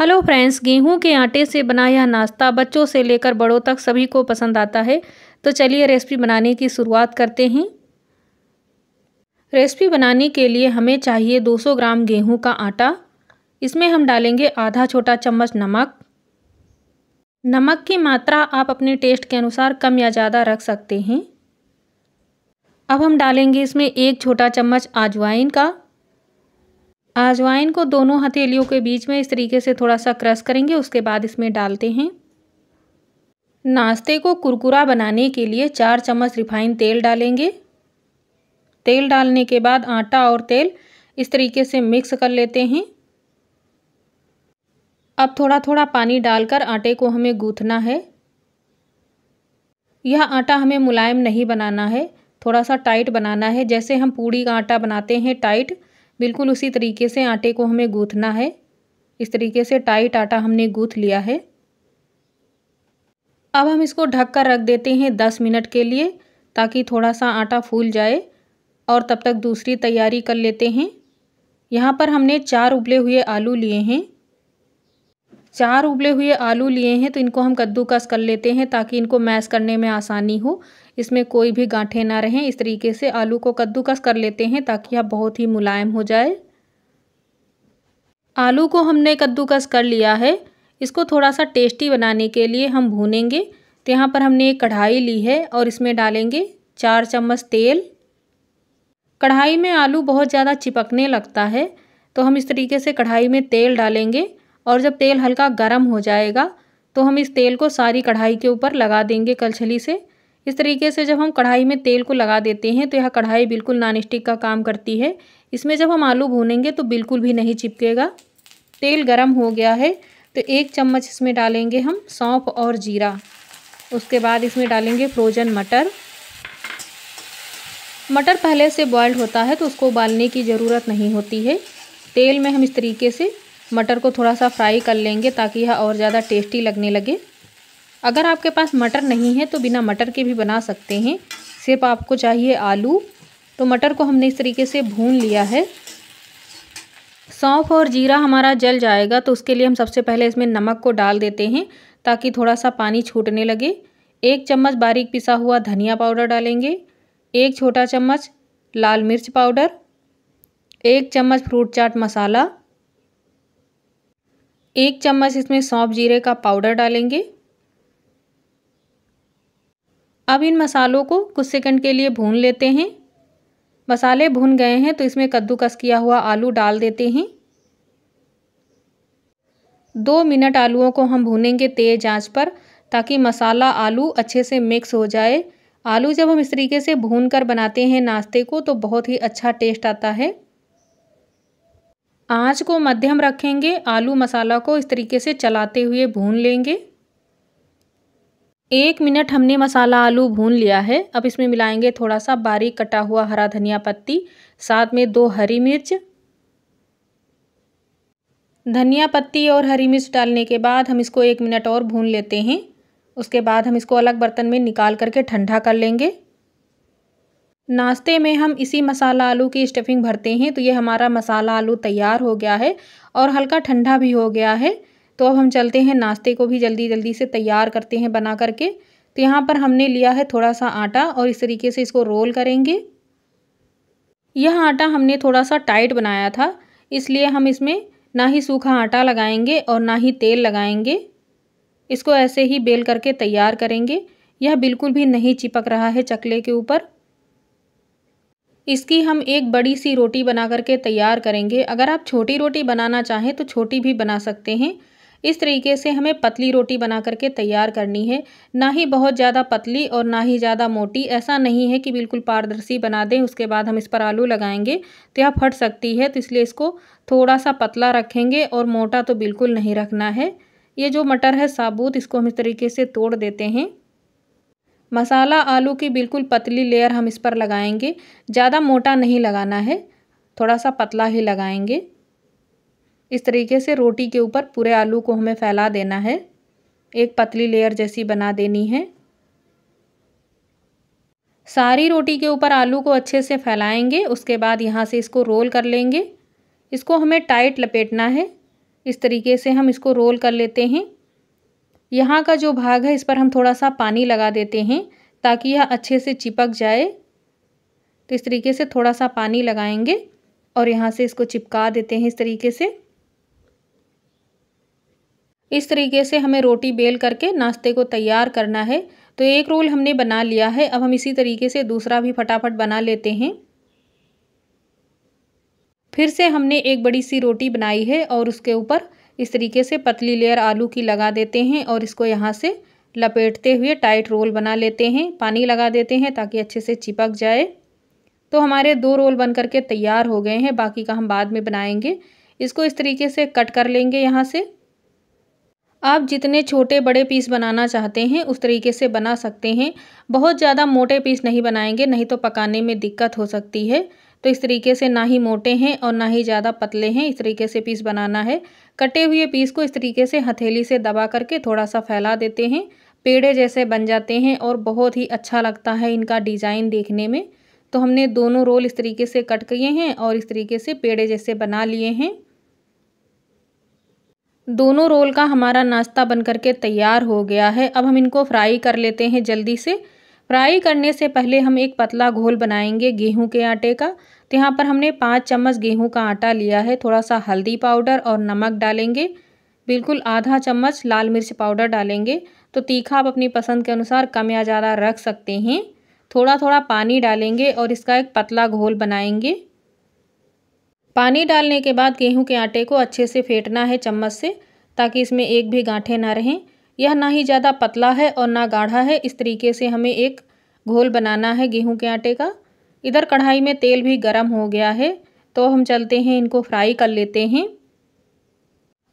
hello friends गेहूं के आटे से बना यह नाश्ता बच्चों से लेकर बड़ों तक सभी को पसंद आता है तो चलिए रेसिपी बनाने की शुरुआत करते हैं रेसिपी बनाने के लिए हमें चाहिए 200 ग्राम गेहूं का आटा इसमें हम डालेंगे आधा छोटा चम्मच नमक नमक की मात्रा आप अपने टेस्ट के अनुसार कम या ज़्यादा रख सकते हैं अब हम डालेंगे इसमें एक छोटा चम्मच आजवाइन का अजवाइन को दोनों हथेलियों के बीच में इस तरीके से थोड़ा सा क्रश करेंगे उसके बाद इसमें डालते हैं नाश्ते को कुरकुरा बनाने के लिए चार चम्मच रिफाइन तेल डालेंगे तेल डालने के बाद आटा और तेल इस तरीके से मिक्स कर लेते हैं अब थोड़ा थोड़ा पानी डालकर आटे को हमें गूंथना है यह आटा हमें मुलायम नहीं बनाना है थोड़ा सा टाइट बनाना है जैसे हम पूड़ी का आटा बनाते हैं टाइट बिल्कुल उसी तरीके से आटे को हमें गूँथना है इस तरीके से टाइट आटा हमने गूँथ लिया है अब हम इसको ढक कर रख देते हैं दस मिनट के लिए ताकि थोड़ा सा आटा फूल जाए और तब तक दूसरी तैयारी कर लेते हैं यहाँ पर हमने चार उबले हुए आलू लिए हैं चार उबले हुए आलू लिए हैं तो इनको हम कद्दूकस कर लेते हैं ताकि इनको मैश करने में आसानी हो इसमें कोई भी गांठे ना रहें इस तरीके से आलू को कद्दूकस कर लेते हैं ताकि यह बहुत ही मुलायम हो जाए आलू को हमने कद्दूकस कर लिया है इसको थोड़ा सा टेस्टी बनाने के लिए हम भूनेंगे तो यहाँ पर हमने एक कढ़ाई ली है और इसमें डालेंगे चार चम्मच तेल कढ़ाई में आलू बहुत ज़्यादा चिपकने लगता है तो हम इस तरीके से कढ़ाई में तेल डालेंगे और जब तेल हल्का गर्म हो जाएगा तो हम इस तेल को सारी कढ़ाई के ऊपर लगा देंगे कलछली से इस तरीके से जब हम कढ़ाई में तेल को लगा देते हैं तो यह कढ़ाई बिल्कुल नॉन स्टिक का काम करती है इसमें जब हम आलू भूनेंगे तो बिल्कुल भी नहीं चिपकेगा तेल गरम हो गया है तो एक चम्मच इसमें डालेंगे हम सौंफ और जीरा उसके बाद इसमें डालेंगे फ्रोजन मटर मटर पहले से बॉयल्ड होता है तो उसको उबालने की ज़रूरत नहीं होती है तेल में हम इस तरीके से मटर को थोड़ा सा फ्राई कर लेंगे ताकि यह और ज़्यादा टेस्टी लगने लगे अगर आपके पास मटर नहीं है तो बिना मटर के भी बना सकते हैं सिर्फ आपको चाहिए आलू तो मटर को हमने इस तरीके से भून लिया है सौंफ और जीरा हमारा जल जाएगा तो उसके लिए हम सबसे पहले इसमें नमक को डाल देते हैं ताकि थोड़ा सा पानी छूटने लगे एक चम्मच बारीक पिसा हुआ धनिया पाउडर डालेंगे एक छोटा चम्मच लाल मिर्च पाउडर एक चम्मच फ्रूट चाट मसाला एक चम्मच इसमें सौंप जीरे का पाउडर डालेंगे अब इन मसालों को कुछ सेकंड के लिए भून लेते हैं मसाले भून गए हैं तो इसमें कद्दूकस किया हुआ आलू डाल देते हैं दो मिनट आलूओं को हम भूनेंगे तेज़ आंच पर ताकि मसाला आलू अच्छे से मिक्स हो जाए आलू जब हम इस तरीके से भून कर बनाते हैं नाश्ते को तो बहुत ही अच्छा टेस्ट आता है आँच को मध्यम रखेंगे आलू मसाला को इस तरीके से चलाते हुए भून लेंगे एक मिनट हमने मसाला आलू भून लिया है अब इसमें मिलाएंगे थोड़ा सा बारीक कटा हुआ हरा धनिया पत्ती साथ में दो हरी मिर्च धनिया पत्ती और हरी मिर्च डालने के बाद हम इसको एक मिनट और भून लेते हैं उसके बाद हम इसको अलग बर्तन में निकाल करके ठंडा कर लेंगे नाश्ते में हम इसी मसाला आलू की स्टफिंग भरते हैं तो ये हमारा मसाला आलू तैयार हो गया है और हल्का ठंडा भी हो गया है तो अब हम चलते हैं नाश्ते को भी जल्दी जल्दी से तैयार करते हैं बना करके तो यहाँ पर हमने लिया है थोड़ा सा आटा और इस तरीके से इसको रोल करेंगे यह आटा हमने थोड़ा सा टाइट बनाया था इसलिए हम इसमें ना ही सूखा आटा लगाएंगे और ना ही तेल लगाएंगे इसको ऐसे ही बेल करके तैयार करेंगे यह बिल्कुल भी नहीं चिपक रहा है चकले के ऊपर इसकी हम एक बड़ी सी रोटी बना करके तैयार करेंगे अगर आप छोटी रोटी बनाना चाहें तो छोटी भी बना सकते हैं इस तरीके से हमें पतली रोटी बना करके तैयार करनी है ना ही बहुत ज़्यादा पतली और ना ही ज़्यादा मोटी ऐसा नहीं है कि बिल्कुल पारदर्शी बना दें उसके बाद हम इस पर आलू लगाएंगे तो यह फट सकती है तो इसलिए इसको थोड़ा सा पतला रखेंगे और मोटा तो बिल्कुल नहीं रखना है ये जो मटर है साबुत इसको हम इस तरीके से तोड़ देते हैं मसाला आलू की बिल्कुल पतली लेयर हम इस पर लगाएंगे ज़्यादा मोटा नहीं लगाना है थोड़ा सा पतला ही लगाएंगे इस तरीके से रोटी के ऊपर पूरे आलू को हमें फैला देना है एक पतली लेयर जैसी बना देनी है सारी रोटी के ऊपर आलू को अच्छे से फैलाएंगे उसके बाद यहाँ से इसको रोल कर लेंगे इसको हमें टाइट लपेटना है इस तरीके से हम इसको रोल कर लेते हैं यहाँ का जो भाग है इस पर हम थोड़ा सा पानी लगा देते हैं ताकि यह अच्छे से चिपक जाए तो इस तरीके से थोड़ा सा पानी लगाएंगे और यहाँ से इसको चिपका देते हैं इस तरीके से इस तरीके से हमें रोटी बेल करके नाश्ते को तैयार करना है तो एक रोल हमने बना लिया है अब हम इसी तरीके से दूसरा भी फटाफट बना लेते हैं फिर से हमने एक बड़ी सी रोटी बनाई है और उसके ऊपर इस तरीके से पतली लेयर आलू की लगा देते हैं और इसको यहाँ से लपेटते हुए टाइट रोल बना लेते हैं पानी लगा देते हैं ताकि अच्छे से चिपक जाए तो हमारे दो रोल बन करके तैयार हो गए हैं बाकी का हम बाद में बनाएंगे इसको इस तरीके से कट कर लेंगे यहाँ से आप जितने छोटे बड़े पीस बनाना चाहते हैं उस तरीके से बना सकते हैं बहुत ज़्यादा मोटे पीस नहीं बनाएंगे नहीं तो पकाने में दिक्कत हो सकती है तो इस तरीके से ना ही मोटे हैं और ना ही ज़्यादा पतले हैं इस तरीके से पीस बनाना है कटे हुए पीस को इस तरीके से हथेली से दबा करके थोड़ा सा फैला देते हैं पेड़े जैसे बन जाते हैं और बहुत ही अच्छा लगता है इनका डिज़ाइन देखने में तो हमने दोनों रोल इस तरीके से कट किए हैं और इस तरीके से पेड़े जैसे बना लिए हैं दोनों रोल का हमारा नाश्ता बन करके तैयार हो गया है अब हम इनको फ्राई कर लेते हैं जल्दी से फ्राई करने से पहले हम एक पतला घोल बनाएंगे गेहूं के आटे का तो यहाँ पर हमने पाँच चम्मच गेहूं का आटा लिया है थोड़ा सा हल्दी पाउडर और नमक डालेंगे बिल्कुल आधा चम्मच लाल मिर्च पाउडर डालेंगे तो तीखा आप अपनी पसंद के अनुसार कम या ज़्यादा रख सकते हैं थोड़ा थोड़ा पानी डालेंगे और इसका एक पतला घोल बनाएंगे पानी डालने के बाद गेहूं के आटे को अच्छे से फेंटना है चम्मच से ताकि इसमें एक भी गांठे ना रहें यह ना ही ज़्यादा पतला है और ना गाढ़ा है इस तरीके से हमें एक घोल बनाना है गेहूं के आटे का इधर कढ़ाई में तेल भी गर्म हो गया है तो हम चलते हैं इनको फ्राई कर लेते हैं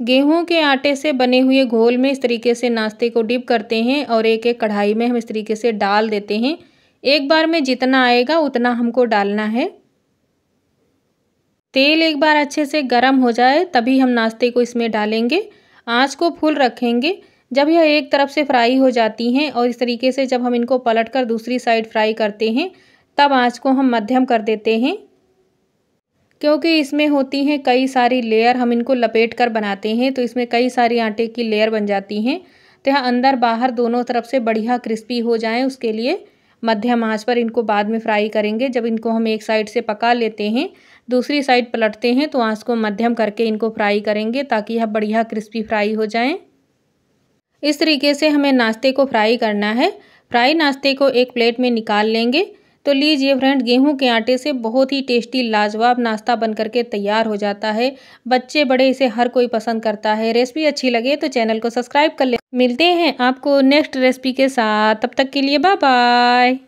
गेहूं के आटे से बने हुए घोल में इस तरीके से नाश्ते को डिप करते हैं और एक एक कढ़ाई में हम इस तरीके से डाल देते हैं एक बार में जितना आएगा उतना हमको डालना है तेल एक बार अच्छे से गर्म हो जाए तभी हम नाश्ते को इसमें डालेंगे आँच को फुल रखेंगे जब यह एक तरफ से फ्राई हो जाती हैं और इस तरीके से जब हम इनको पलट कर दूसरी साइड फ्राई करते हैं तब आँच को हम मध्यम कर देते हैं क्योंकि इसमें होती हैं कई सारी लेयर हम इनको लपेट कर बनाते हैं तो इसमें कई सारी आटे की लेयर बन जाती हैं तो यहाँ अंदर बाहर दोनों तरफ से बढ़िया क्रिस्पी हो जाएं उसके लिए मध्यम आंच पर इनको बाद में फ्राई करेंगे जब इनको हम एक साइड से पका लेते हैं दूसरी साइड पलटते हैं तो आंच को मध्यम करके इनको फ्राई करेंगे ताकि यह बढ़िया क्रिस्पी फ्राई हो जाएँ इस तरीके से हमें नाश्ते को फ्राई करना है फ्राई नाश्ते को एक प्लेट में निकाल लेंगे तो लीजिए फ्रेंड गेहूं के आटे से बहुत ही टेस्टी लाजवाब नाश्ता बन करके तैयार हो जाता है बच्चे बड़े इसे हर कोई पसंद करता है रेसिपी अच्छी लगे तो चैनल को सब्सक्राइब कर ले मिलते हैं आपको नेक्स्ट रेसिपी के साथ तब तक के लिए बाय बाय